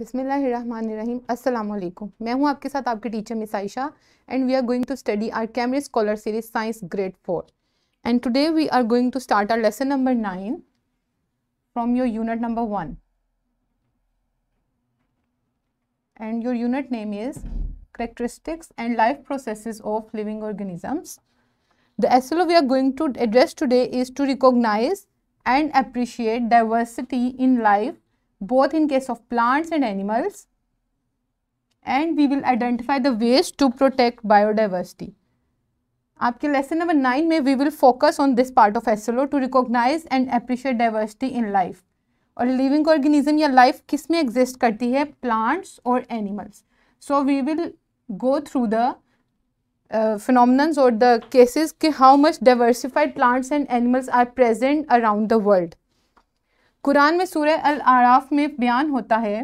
बिसमीम असलकुम मैं हूं आपके साथ आपकी teacher miss Ayesha and we are going to study our camera scholar series science grade four and today we are going to start our lesson number nine from your unit number one and your unit name is characteristics and life processes of living organisms. The SLO we are going to address today is to recognize and appreciate diversity in life both in case of plants and animals and we will identify the ways to protect biodiversity. Aapke lesson number 9 mein we will focus on this part of SLO to recognize and appreciate diversity in life. Or living organism ya life kis me exist karti hai? Plants or animals. So we will go through the uh, phenomena or the cases ki how much diversified plants and animals are present around the world. Quran में सूर्य अल आराफ में बयान होता है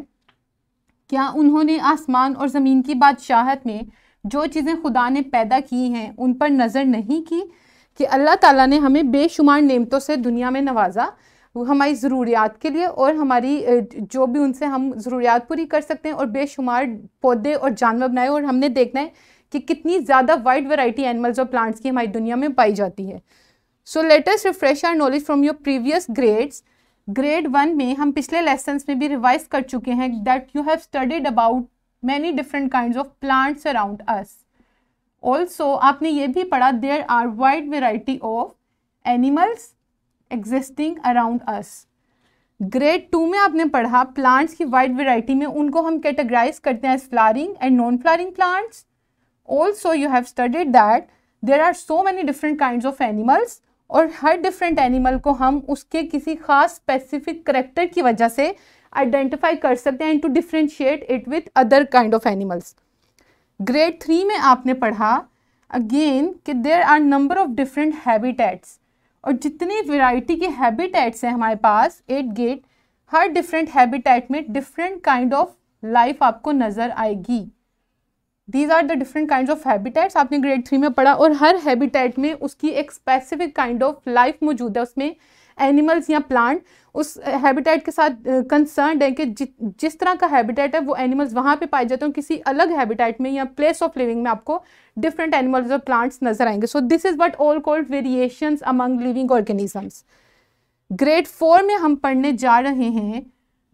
क्या उन्होंने आसमान और ज़मीन की बादशाहत में जो चीज़ें खुदा ने पैदा की हैं उन पर नज़र नहीं की कि अल्लाह ताला ने हमें बेशुमार नेमतों से दुनिया में नवाजा हमारी ज़रूरियात के लिए और हमारी जो भी उनसे हम ज़रूरियात पूरी कर सकते हैं और बेशुमार पौधे और जानवर बनाए और हमने देखना है कि कितनी ज़्यादा वाइड वराइटी एनिमल्स और प्लांट्स की हमारी दुनिया में पाई जाती है so latest refresh our knowledge from your previous grades grade one में हम पिछले लेसन में भी रिवाइज कर चुके हैं that you have studied about many different kind of plants around us also आपने ये भी पढ़ा there are wide variety of animals existing around us grade two में आपने पढ़ा प्लांट्स की वाइड वेराइटी में उनको हम कैटेगराइज करते हैं as flowering and non flowering plants also you have studied that there are so many different kind of animals और हर डिफरेंट एनिमल को हम उसके किसी खास स्पेसिफिक करेक्टर की वजह से आइडेंटिफाई कर सकते हैं and to differentiate it with other kind of animals grade three में आपने पढ़ा अगेन कि there are number of different habitats और जितनी वैरायटी के हैबिटेट्स हैं हमारे पास एट गेट हर डिफरेंट हैबिटेट में डिफरेंट काइंड ऑफ लाइफ आपको नज़र आएगी these are the different kind of habitats आपने ग्रेड थ्री में पढ़ा और हर हैबिटेट में उसकी एक स्पेसिफिक काइंड ऑफ लाइफ मौजूद है उसमें एनिमल्स या प्लांट उस हैबिटेट के साथ कंसर्न है कि जि, जिस तरह का हैबिटेट है वो एनिमल्स वहाँ पे पाए जाते हैं किसी अलग हैबिटेट में या प्लेस ऑफ लिविंग में आपको डिफरेंट एनिमल्स और प्लांट्स नजर आएंगे so this is but all called variations among living organisms grade four में हम पढ़ने जा रहे हैं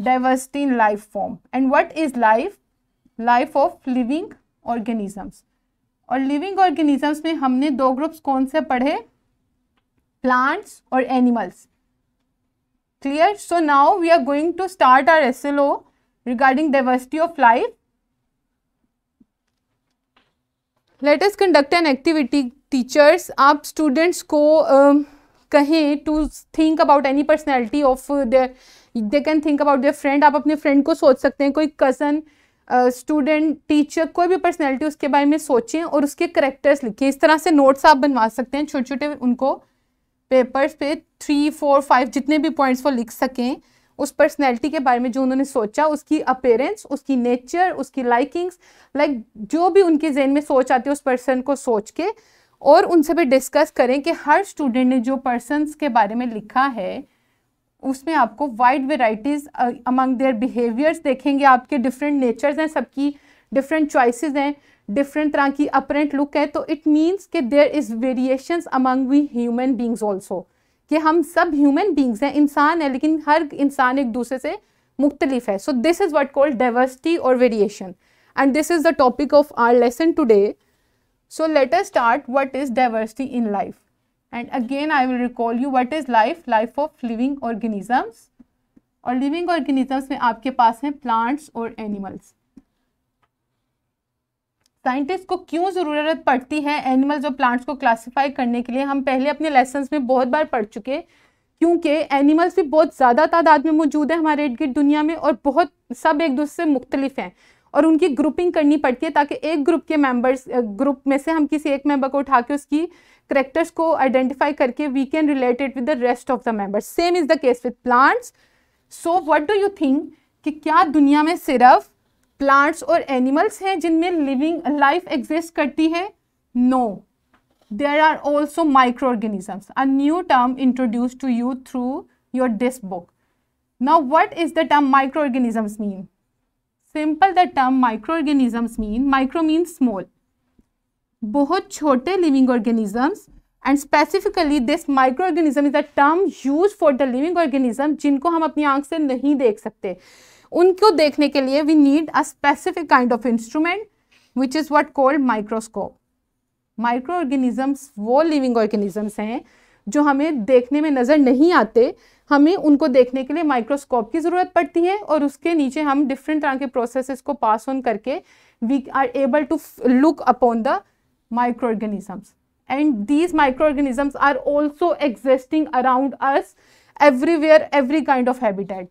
diversity in life form and what is life life of living organisms और लिविंग ऑर्गेनिजम्स में हमने दो ग्रुप्स कौन से पढ़े प्लांट्स और animals clear so now we are going to start our S L O regarding diversity of life latest conduct an activity teachers आप students को um, कहें to think about any personality of they can think about their friend आप अपने friend को सोच सकते हैं कोई कज़न स्टूडेंट टीचर कोई भी पर्सनैलिटी उसके बारे में सोचें और उसके करेक्टर्स लिखें इस तरह से नोट्स आप बनवा सकते हैं छोटे छोटे उनको पेपर्स पे थ्री फोर फाइव जितने भी पॉइंट्स वो लिख सकें उस पर्सनैलिटी के बारे में जो उन्होंने सोचा उसकी अपेयरेंस उसकी नेचर उसकी लाइकिंग्स लाइक like, जो भी उनके जहन में सोच आती है उस पर्सन को सोच के और उनसे भी डिस्कस करें कि हर स्टूडेंट ने जो पर्सनस के बारे में लिखा है उसमें आपको wide varieties among their behaviours देखेंगे आपके डिफरेंट नेचर्स हैं सबकी डिफरेंट चॉइसेस हैं डिफरेंट तरह की अपरेंट लुक है तो इट मीन्स कि there is variations among we human beings also कि हम सब ह्यूमन बींग्स हैं इंसान है लेकिन हर इंसान एक दूसरे से मुख्तलिफ है so this is what called diversity और variation and this is the topic of our lesson today so let start what is diversity in life and again I will recall you what is life life of living organisms और living organisms में आपके पास हैं plants और animals scientist को क्यों ज़रूरत पड़ती है एनिमल्स और प्लांट्स को क्लासिफाई करने के लिए हम पहले अपने लेसन्स में बहुत बार पढ़ चुके क्योंकि एनिमल्स भी बहुत ज़्यादा तादाद में मौजूद है हमारे इर्द गिर्द दुनिया में और बहुत सब एक दूसरे से मुख्तलिफ हैं और उनकी ग्रुपिंग करनी पड़ती है ताकि एक ग्रुप के मेंबर्स ग्रुप में से हम किसी एक मेंबर को उठा के उसकी करेक्टर्स को आइडेंटिफाई करके we can related with the rest of the members same is the case with plants so what do you think कि क्या दुनिया में सिर्फ प्लांट्स और एनिमल्स हैं जिनमें लिविंग लाइफ एग्जिस्ट करती है no there are also micro organisms a new term introduce to you through your this book now what is the term micro organisms mean simple the term micro organisms mean micro mean small बहुत छोटे living organisms and specifically this micro organism is a term use for the living organism जिनको हम अपनी आंख से नहीं देख सकते उनको देखने के लिए we need a specific kind of instrument which is what called microscope micro organisms वो लिविंग ऑर्गेनिजम्स हैं जो हमें देखने में नज़र नहीं आते हमें उनको देखने के लिए माइक्रोस्कोप की ज़रूरत पड़ती है और उसके नीचे हम डिफरेंट तरह के प्रोसेसेस को पास ऑन करके we are able to look upon the microorganisms and these microorganisms are also existing around us everywhere every kind of habitat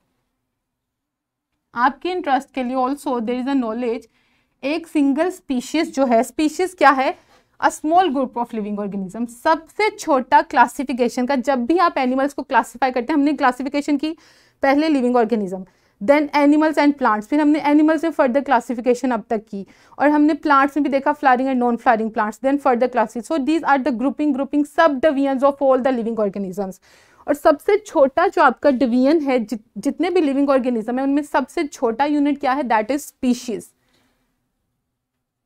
आपके इंटरेस्ट के लिए also there is a knowledge एक single species जो है species क्या है a small group of living organism सबसे छोटा क्लासिफिकेशन का जब भी आप एनिमल्स को क्लासिफाई करते हैं हमने क्लासिफिकेशन की पहले living organism then animals and plants फिर हमने एनिमल्स में फर्दर क्लासिफिकेशन अब तक की और हमने प्लांट्स में भी देखा flowering and non flowering plants then further classify so these are the grouping grouping sub division of all the living organisms और सबसे छोटा जो आपका डिवीजन है जि, जितने भी लिविंग ऑर्गेनिज्म है उनमें सबसे छोटा यूनिट क्या है that is species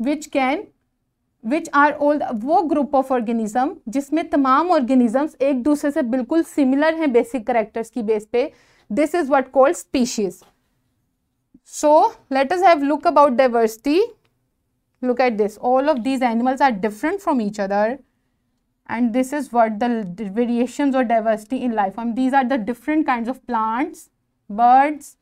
which can which are all वो ग्रुप ऑफ ऑर्गेनिज्म जिसमें तमाम ऑर्गेनिजम्स एक दूसरे से बिल्कुल सिमिलर हैं बेसिक करेक्टर्स की बेस पे This is what called species. So let us have look about diversity. Look at this. All of these animals are different from each other. And this is what the variations or diversity in life. I mean, these are the different kinds of plants, birds.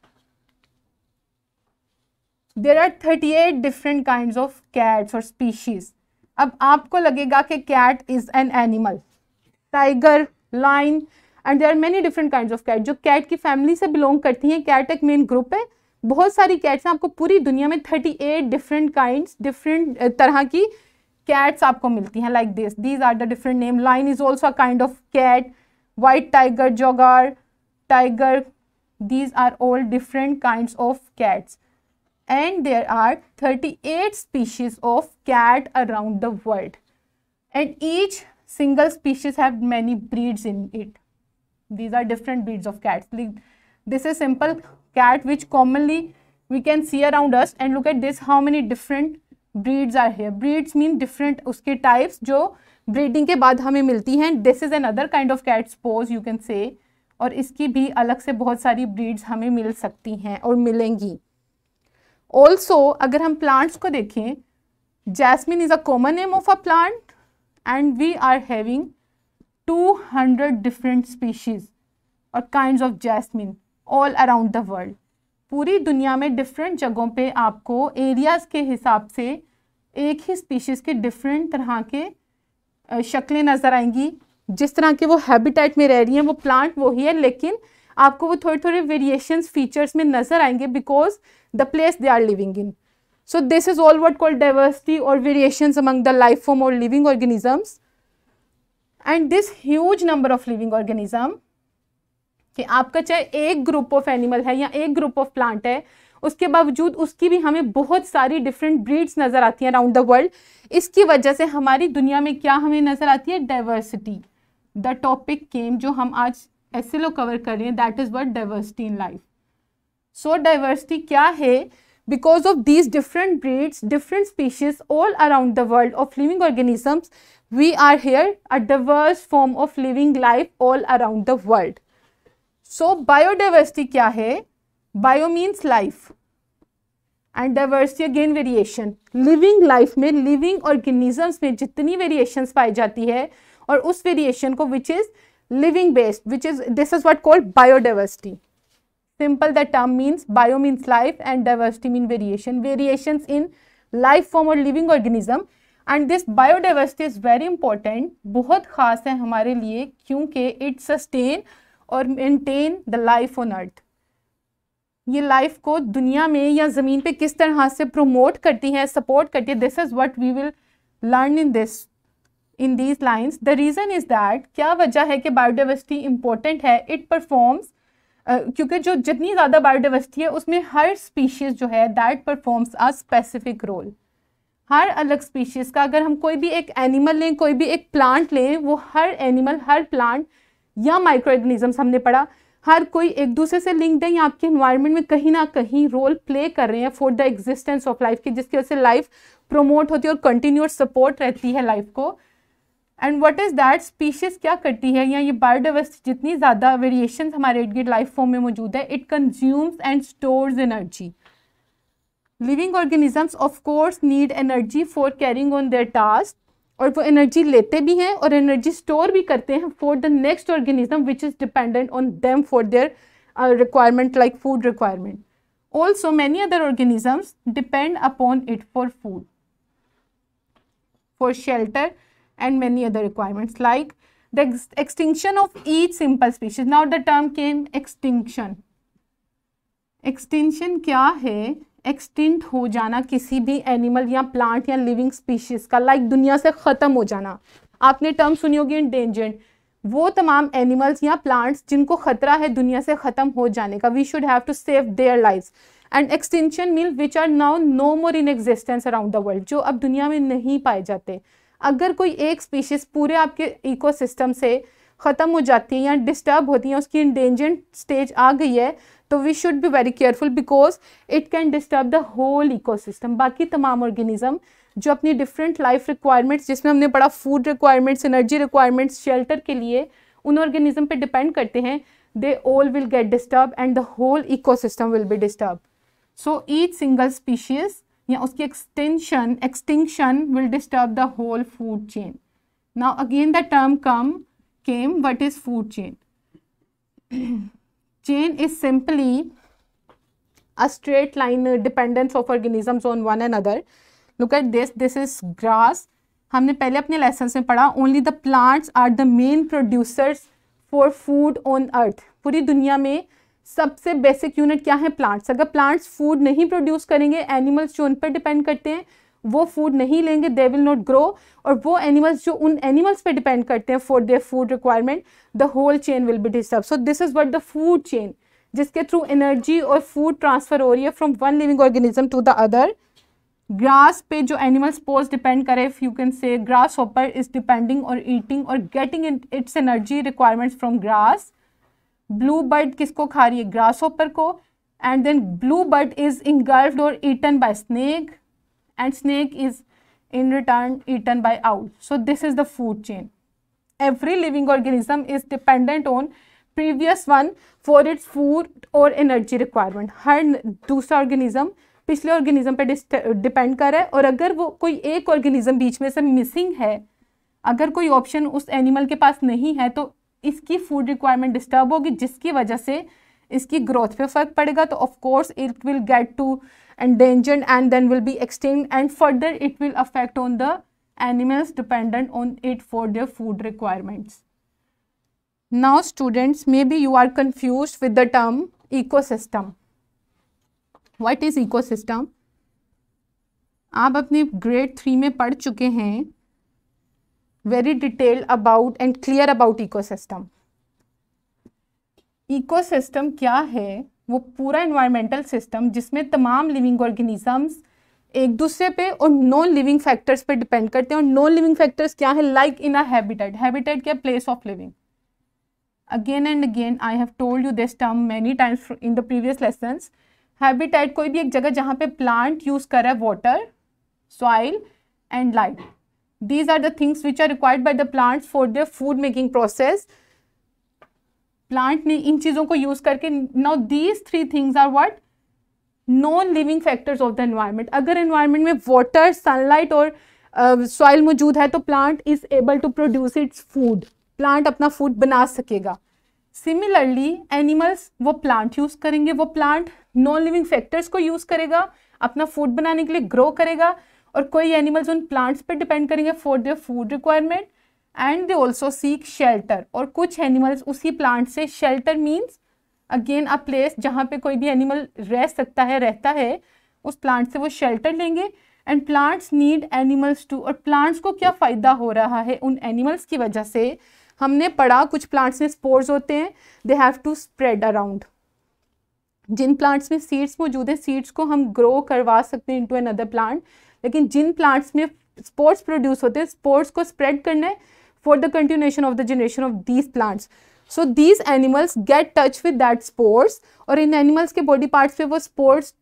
There are 38 different kinds of cats or species. अब आपको लगेगा कि cat is an animal. Tiger, lion, and there are many different kind of cat जो cat की family से belong करती हैं cat एक मेन ग्रुप है बहुत सारी कैट्स हैं आपको पूरी दुनिया में thirty eight different kind different तरह की कैट्स आपको मिलती हैं like this these are the different name lion is also a kind of cat white tiger jaguar tiger are all different kind of cats and there are thirty eight species of cat around the world and each single species have many breeds in it these are different breeds of cats this is simple cat which commonly we can see around us and look at this how many different breeds are here breeds mean different uske types jo breeding के बाद हमें मिलती हैं this is another kind of cat's pose you can say और इसकी भी अलग से बहुत सारी breeds हमें मिल सकती हैं और मिलेंगी also अगर हम plants को देखें jasmine is a common name of a plant and we are having 200 different species और kind of jasmine all around the world पूरी दुनिया में डिफरेंट जगहों पे आपको एरियाज़ के हिसाब से एक ही स्पीशीज़ के डिफरेंट तरह के शक्लें नज़र आएंगी जिस तरह के वो हैबिटेट में रह रही हैं वो प्लांट वही है लेकिन आपको वो थोड़े थोड़े वेरिएशंस फीचर्स में नज़र आएंगे because the place they are living in so this is all what called diversity और variations among the life form और living organisms and this huge number of living organism कि आपका चाहे एक ग्रुप ऑफ एनिमल है या एक group of plant है उसके बावजूद उसकी भी हमें बहुत सारी डिफरेंट ब्रीड्स नज़र आती हैं अराउंड द वर्ल्ड इसकी वजह से हमारी दुनिया में क्या हमें नज़र आती है डाइवर्सिटी द टॉपिक केम जो हम आज ऐसे लोग कवर कर रहे हैं that is what diversity in life so diversity क्या है because of these different breeds different species all around the world of living organisms we are here a diverse form of living life all around the world so biodiversity क्या है bio means life and diversity again variation living life में living organisms में जितनी variation पाई जाती है और उस variation को which is living based which is this is what called biodiversity simple the term means bio means life and diversity mean variation variation in life form और living organism and this biodiversity is very important बहुत ख़ास है हमारे लिए क्योंकि it sustain और maintain the life on earth ये life को दुनिया में या ज़मीन पे किस तरह से प्रमोट करती है सपोर्ट करती है this is what we will learn in this in these lines the reason is that क्या वजह है कि बायोडाइवर्सिटी इंपॉर्टेंट है इट परफॉर्म्स क्योंकि जो जितनी ज़्यादा बायोडाइवर्सिटी है उसमें हर स्पीशीज़ जो है that performs a specific role हर अलग स्पीशीज़ का अगर हम कोई भी एक एनिमल लें कोई भी एक प्लांट लें वो हर एनिमल हर प्लांट या माइक्रो ऑर्गेनिजम्स हमने पढ़ा हर कोई एक दूसरे से लिंक्ड है या आपके इन्वायरमेंट में कहीं ना कहीं रोल प्ले कर रहे हैं for the existence of life की जिसकी वजह से लाइफ प्रोमोट होती है और कंटिन्यूअस सपोर्ट रहती है लाइफ को and what is that species क्या करती है या ये बायोडाइवर्सिटी जितनी ज़्यादा वेरिएशन हमारे इर्द लाइफ फॉर्म में मौजूद है it consumes and stores energy living organisms of course need energy for carrying on their task और वो एनर्जी लेते भी हैं और एनर्जी स्टोर भी करते हैं for the next organism which is dependent on them for their requirement like food requirement also many other organisms depend upon it for food for shelter and many other requirements like the extinction of each simple species now the term came extinction extinction क्या है extinct हो जाना किसी भी animal या plant या living species का like like दुनिया से ख़त्म हो जाना आपने टर्म सुनी होगी इंडेंजेंट वो तमाम एनिमल्स या प्लांट्स जिनको खतरा है दुनिया से ख़त्म हो जाने का we should have to save their life and extension mean which are now no more in existence around the world जो अब दुनिया में नहीं पाए जाते अगर कोई एक स्पीशीज़ पूरे आपके इकोसिस्टम से ख़त्म हो जाती है या डिस्टर्ब होती है उसकी इंडेंजेंट स्टेज आ गई है तो we should be very careful because it can disturb the whole ecosystem बाकी तमाम ऑर्गेनिज्म जो अपनी डिफरेंट लाइफ रिक्वायरमेंट्स जिसमें हमने पढ़ा food requirements energy requirements shelter के लिए उन ऑर्गेनिज्म पे डिपेंड करते हैं they all will get disturb and the whole ecosystem will be disturb so each single species या उसकी extension extinction will disturb the whole food chain now again the term come came what is food chain chain is simply a straight line uh, dependence of organisms on one another look at this this is grass हमने पहले अपने lesson में पढ़ा only the plants are the main producers for food on earth पूरी दुनिया में सबसे basic unit क्या है प्लांट्स अगर प्लांट्स फूड नहीं प्रोड्यूस करेंगे एनिमल्स जो उन पर डिपेंड करते हैं वो फूड नहीं लेंगे दे विल नॉट ग्रो और वो एनिमल्स जो उन एनिमल्स पे डिपेंड करते हैं for their food requirement the whole chain will be disturb so this is what the food chain जिसके थ्रू एनर्जी और फूड ट्रांसफ़र हो रही है from one living organism to the other grass पे जो एनिमल स्पोर्ट्स डिपेंड करे if you can say grasshopper is depending और eating और getting its energy requirements from grass blue bird किसको खा रही है ग्रास होपर को and then blue bird is engulf और eaten by snake and snake is in return eaten by owl. So this is the food chain. Every living organism is dependent on previous one for its food or energy requirement. har dusra organism pichle organism pe depend kar raha hai aur agar wo koi ek organism beech mein se missing hai agar koi option us animal ke paas nahi hai to इसकी food requirement disturb होगी जिसकी वजह से इसकी growth पे फर्क पड़ेगा तो of course it will get to endangered and then will be extinct and further it will affect on the animals dependent on it for their food requirements. Now students, maybe you are confused with the term ecosystem. What is ecosystem? aap apne grade 3 mein pad chuke hain very detail about and clear about ecosystem ecosystem kya hai वो पूरा environmental system जिसमें तमाम living organisms एक दूसरे पे और non living factors पे depend करते हैं और नॉन लिविंग फैक्टर्स क्या है like in a habitat habitat क्या place of living again and again I have told you this term many times in the previous lesson habitat कोई भी एक जगह जहाँ पे प्लांट यूज़ कर रहा है water soil and light these are the things which are required by the plants for the food making process plant ने इन चीज़ों को यूज़ करके now these three things are what non living factors of the environment अगर environment में water sunlight और soil uh, मौजूद है तो plant is able to produce its food plant अपना फूड बना सकेगा सिमिलरली एनिमल्स वो प्लांट यूज़ करेंगे वो प्लांट नॉन लिविंग फैक्टर्स को यूज़ करेगा अपना फूड बनाने के लिए ग्रो करेगा और कोई एनिमल्स उन प्लांट्स पर डिपेंड करेंगे for their food requirement and they also seek shelter और कुछ एनिमल्स उसी प्लांट से shelter means again a place जहाँ पे कोई भी एनिमल रह सकता है रहता है उस प्लांट से वो शेल्टर लेंगे and plants need animals too और प्लांट्स को क्या फ़ायदा हो रहा है उन एनिमल्स की वजह से हमने पढ़ा कुछ प्लांट्स में स्पोर्स होते हैं they have to spread around जिन प्लांट्स में सीड्स मौजूद हैं सीड्स को हम ग्रो करवा सकते हैं इनटू अनदर प्लांट लेकिन जिन प्लांट्स में स्पोर्ट्स प्रोड्यूस होते हैं स्पोर्ट्स को स्प्रेड करना है for the continuation of the generation of these plants so these animals get touch with that sports और इन एनिमल्स के बॉडी पार्ट्स पे वो स्पोर्ट्स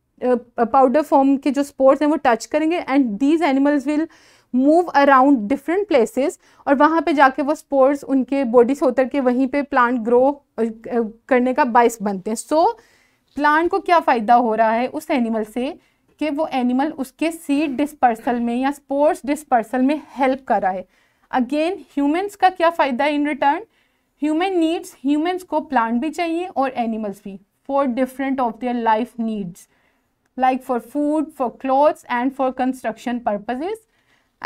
पाउडर फॉर्म के जो स्पोर्ट्स हैं वो टच करेंगे and these animals will move around different places और वहाँ पे जाके वो स्पोर्ट्स उनके बॉडी से उतर के वहीं पे प्लांट ग्रो uh, uh, करने का बाइस बनते हैं सो so, प्लांट को क्या फ़ायदा हो रहा है उस एनिमल से कि वो एनिमल उसके सीड डिस्पर्सल में या स्पोर्ट्स डिस्पर्सल में हेल्प कर रहा है अगेन ह्यूमंस का क्या फ़ायदा है in return human needs humans को प्लांट भी चाहिए और एनिमल्स भी for different of their life needs like for food for clothes and for construction purposes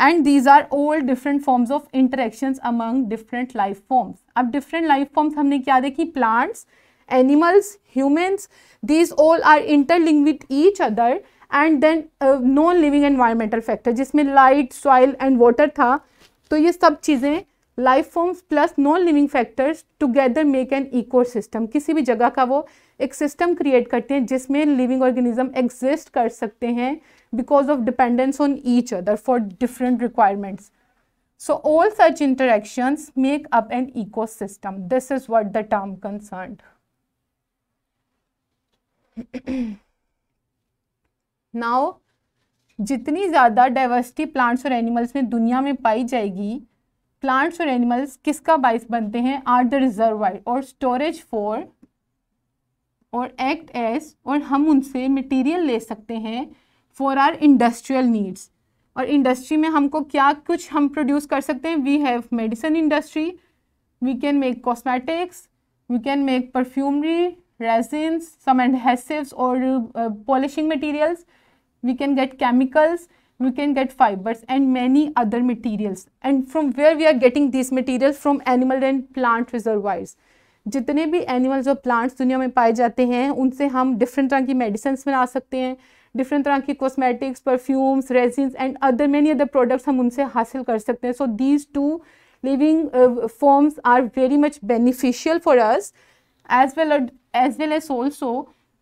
and these are all different forms of interaction among different life forms अब different life forms हमने क्या देखी plants animals humans these all are interlink with each other and then non living environmental factor जिसमें light soil and water था तो ये सब चीज़ें life forms plus non living factors together make an eco system किसी भी जगह का वो एक सिस्टम क्रिएट करते हैं जिसमें लिविंग ऑर्गेनिज्म एग्जिस्ट कर सकते हैं because of dependence on each other for different requirements so all such interactions make up an eco system this is what the term concern now जितनी ज़्यादा डाइवर्सिटी प्लांट्स और animals में दुनिया में पाई जाएगी प्लांट्स और एनिमल्स किसका बाइस बनते हैं आर द रिजर्व और स्टोरेज फॉर और एक्ट एस और हम उनसे मटेरियल ले सकते हैं फॉर आर इंडस्ट्रियल नीड्स और इंडस्ट्री में हमको क्या कुछ हम प्रोड्यूस कर सकते हैं we have medicine industry we can make cosmetics we can make perfumery resins some and or polishing uh, materials we can get chemicals we can get fibers and many other materials and from where we are getting these materials from animal and plant reservoirs जितने भी animals और plants दुनिया में पाए जाते हैं उनसे हम डिफरेंट तरह की मेडिसिन बना सकते हैं डिफरेंट तरह की cosmetics perfumes resins and other many other products हम उनसे हासिल कर सकते हैं so these two living forms are very much beneficial for us as well as well as also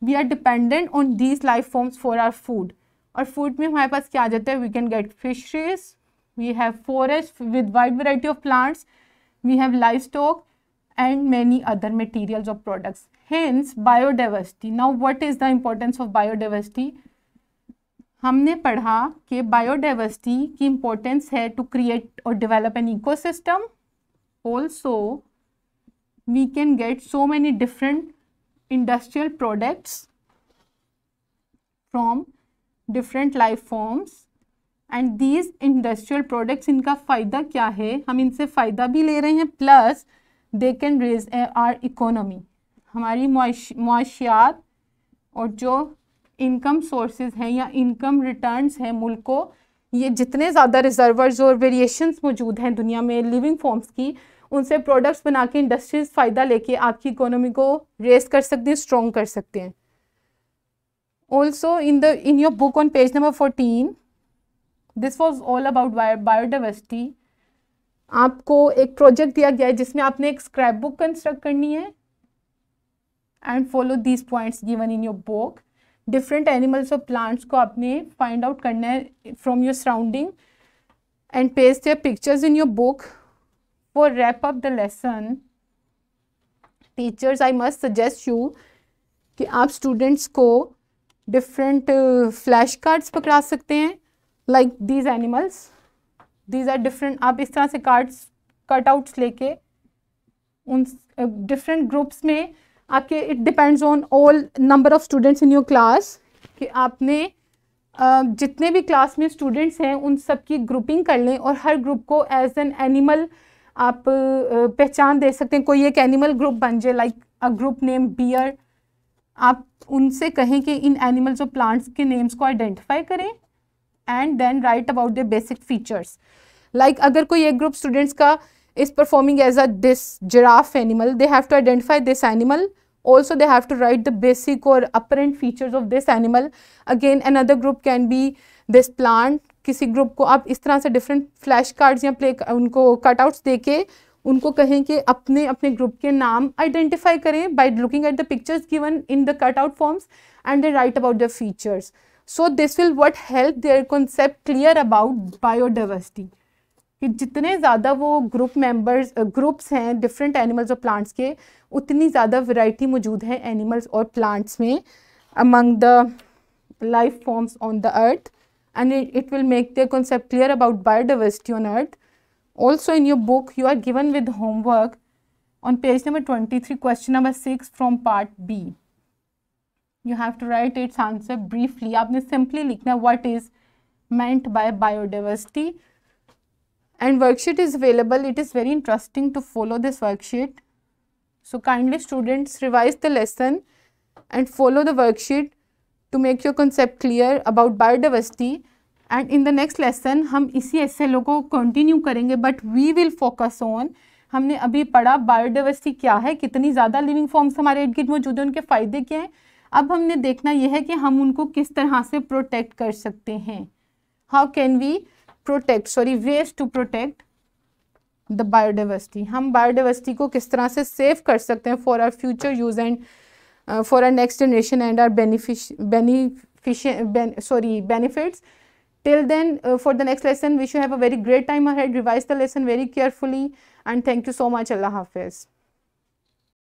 we are dependent on these life forms for our food और food में हमारे पास क्या आ जाता है we can get fisheries we have forest with wide variety of plants we have life stock and many other materials of products hence biodiversity now what is the importance of biodiversity हमने पढ़ा कि biodiversity की importance है to create और develop an eco system also we can get so many different industrial products from different life forms and these industrial products इनका फ़ायदा क्या है हम इनसे फ़ायदा भी ले रहे हैं plus they can raise our economy हमारी मुआशियात और जो इनकम सोर्सेज हैं या इनकम रिटर्न्स हैं मुल्क को ये जितने ज़्यादा रिजर्वर्स और वेरिएशंस मौजूद हैं दुनिया में लिविंग फॉर्म्स की उनसे प्रोडक्ट्स बना के इंडस्ट्रीज़ फ़ायदा लेके आपकी इकोनॉमी को रेस कर सकते हैं स्ट्रॉन्ग कर सकते हैं also in the in your book on page number 14 this was all about biodiversity आपको एक प्रोजेक्ट दिया गया है जिसमें आपने एक स्क्रैप बुक कंस्ट्रक्ट करनी है and follow these points given in your book different animals और प्लांट्स को आपने फाइंड आउट करना है from your surrounding and paste their pictures in your book for wrap up the lesson teachers I must suggest you कि आप students को different uh, flashcards पकड़ा सकते हैं like these animals these are different आप इस तरह से cards cutouts लेके उन different groups में आपके it depends on all number of students in your class कि आपने Uh, जितने भी क्लास में स्टूडेंट्स हैं उन सब की ग्रुपिंग कर लें और हर ग्रुप को एज एन एनिमल आप पहचान दे सकते हैं कोई एक एनिमल ग्रुप बन जाए like a group name bear आप उनसे कहें कि इन एनिमल्स और प्लांट्स के नेम्स को आइडेंटिफाई करें and then write about the basic features like अगर कोई एक ग्रुप स्टूडेंट्स का is performing as a this giraffe animal they have to identify this animal also they have to write the basic or features of this animal again an other group can be this plant किसी group को आप इस तरह से different flash cards या play उनको cutouts दे के उनको कहें कि अपने अपने ग्रुप के नाम आइडेंटिफाई करें by looking at the pictures given in the cut out forms and they write about the features so this will what help their concept clear about biodiversity कि जितने ज़्यादा वो ग्रुप मेंबर्स ग्रुप्स हैं different animals और plants के उतनी ज़्यादा variety मौजूद है एनिमल्स और प्लांट्स में among the life forms on the earth and it will make their concept clear about about on earth Also in your book, you are given with homework on page number 23, question number 6 from part B. You have to write its answer briefly. आपने simply लिखना what is meant by biodiversity. And worksheet is available. It is very interesting to follow this worksheet. So kindly students revise the lesson and follow the worksheet to make your concept clear about biodiversity and in the next lesson हम इसी एस लोगों को continue करेंगे but we will focus on हमने अभी पढ़ा biodiversity क्या है कितनी ज़्यादा लिविंग फॉर्म्स हमारे इर्द गिर्द मौजूद हैं उनके फ़ायदे क्या हैं अब हमने देखना यह है कि हम उनको किस तरह से प्रोटेक्ट कर सकते हैं how can we protect sorry ways to protect the biodiversity हम बायोडाइवर्सिटी को किस तरह से सेव कर सकते हैं for our future use and for our next generation and our benefit benefit sorry benefits Till then, uh, for the next lesson, wish you have a very great time ahead. Revise the lesson very carefully. And thank you so much. Allah Hafiz.